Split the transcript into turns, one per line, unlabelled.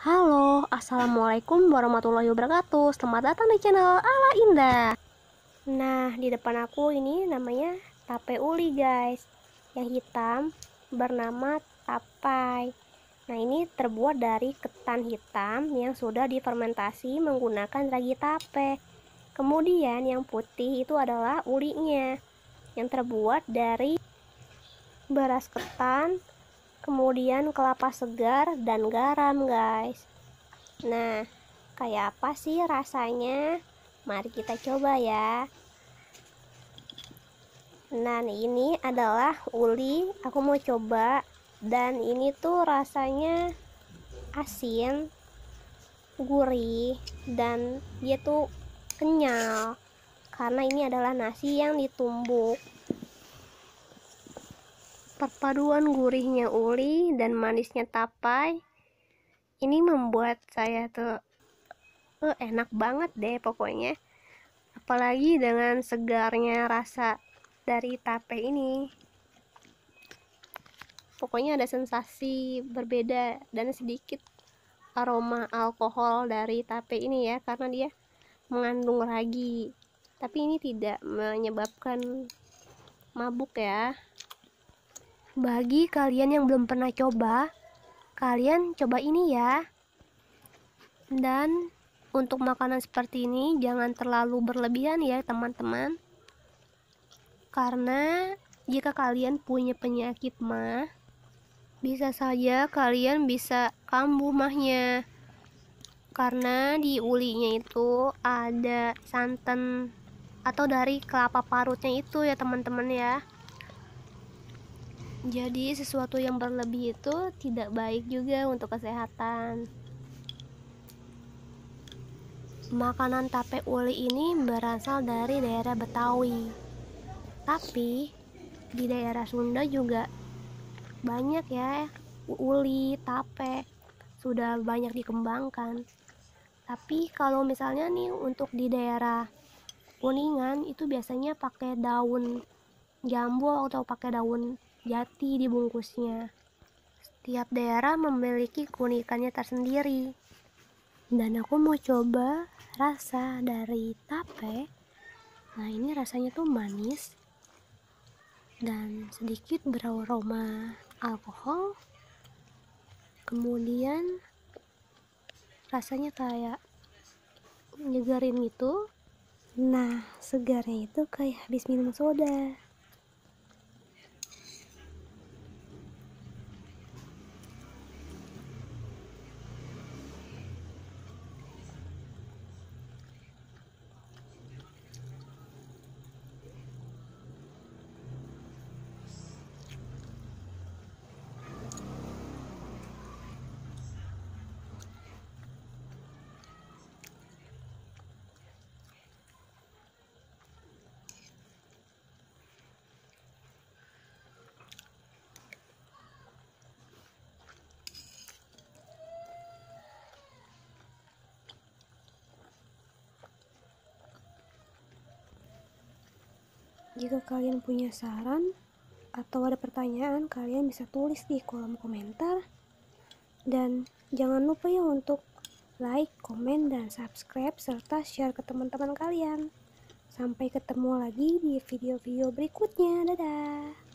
Halo, Assalamualaikum warahmatullahi wabarakatuh Selamat datang di channel Ala Indah Nah, di depan aku ini namanya tape uli guys Yang hitam bernama tapai Nah, ini terbuat dari ketan hitam yang sudah difermentasi menggunakan ragi tape Kemudian yang putih itu adalah ulinya Yang terbuat dari beras ketan, kemudian kelapa segar dan garam guys nah kayak apa sih rasanya mari kita coba ya nah ini adalah uli aku mau coba dan ini tuh rasanya asin gurih dan dia tuh kenyal karena ini adalah nasi yang ditumbuk Perpaduan gurihnya uli dan manisnya tapai ini membuat saya tuh eh, enak banget deh pokoknya. Apalagi dengan segarnya rasa dari tape ini. Pokoknya ada sensasi berbeda dan sedikit aroma alkohol dari tape ini ya karena dia mengandung ragi. Tapi ini tidak menyebabkan mabuk ya. Bagi kalian yang belum pernah coba, kalian coba ini ya. Dan untuk makanan seperti ini jangan terlalu berlebihan ya teman-teman. Karena jika kalian punya penyakit mah, bisa saja kalian bisa kambuh mahnya. Karena di ulinya itu ada santan atau dari kelapa parutnya itu ya teman-teman ya. Jadi sesuatu yang berlebih itu tidak baik juga untuk kesehatan. Makanan tape uli ini berasal dari daerah Betawi. Tapi di daerah Sunda juga banyak ya uli, tape sudah banyak dikembangkan. Tapi kalau misalnya nih untuk di daerah Kuningan itu biasanya pakai daun jambu atau pakai daun jati dibungkusnya. Setiap daerah memiliki keunikannya tersendiri. Dan aku mau coba rasa dari tape. Nah, ini rasanya tuh manis dan sedikit beraroma alkohol. Kemudian rasanya kayak nyegarin gitu. Nah, segarnya itu kayak habis minum soda. Jika kalian punya saran atau ada pertanyaan, kalian bisa tulis di kolom komentar. Dan jangan lupa ya untuk like, komen, dan subscribe serta share ke teman-teman kalian. Sampai ketemu lagi di video-video berikutnya. Dadah.